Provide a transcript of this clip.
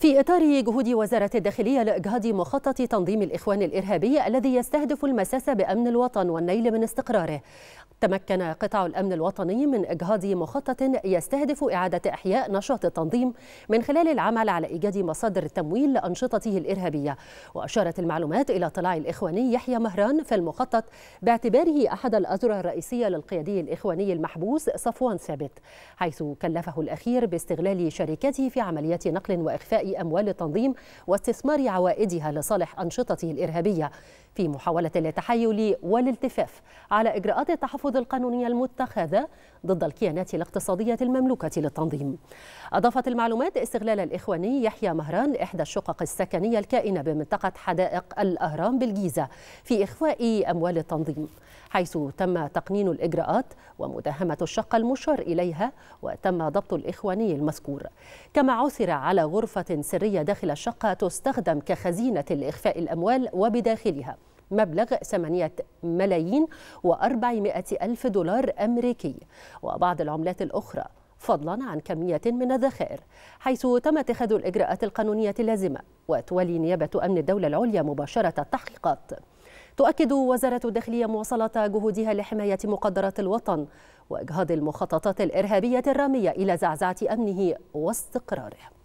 في إطار جهود وزارة الداخلية لإجهاض مخطط تنظيم الإخوان الإرهابي الذي يستهدف المساس بأمن الوطن والنيل من استقراره تمكن قطاع الأمن الوطني من إجهاض مخطط يستهدف إعادة إحياء نشاط التنظيم من خلال العمل على إيجاد مصادر التمويل لأنشطته الإرهابية وأشارت المعلومات إلى طلاع الإخواني يحيى مهران في المخطط باعتباره أحد الأذرع الرئيسية للقيادي الإخواني المحبوس صفوان ثابت حيث كلفه الأخير باستغلال شركته في عمليات نقل وإخفاء أموال التنظيم واستثمار عوائدها لصالح أنشطته الإرهابية في محاولة للتحايل والالتفاف على إجراءات التحفظ القانونية المتخذة ضد الكيانات الاقتصادية المملوكة للتنظيم أضافت المعلومات استغلال الإخواني يحيى مهران إحدى الشقق السكنية الكائنة بمنطقة حدائق الأهرام بالجيزة في إخفاء أموال التنظيم حيث تم تقنين الإجراءات ومداهمة الشقة المشار إليها وتم ضبط الإخواني المذكور كما عثر على غرفة سرية داخل الشقة تستخدم كخزينة لإخفاء الأموال وبداخلها مبلغ 8 ملايين و400 ألف دولار أمريكي وبعض العملات الأخرى فضلا عن كمية من الذخائر حيث تم اتخاذ الإجراءات القانونية اللازمة وتولي نيابة أمن الدولة العليا مباشرة التحقيقات تؤكد وزارة الداخلية مواصلة جهودها لحماية مقدرات الوطن وإجهاض المخططات الإرهابية الرامية إلى زعزعة أمنه واستقراره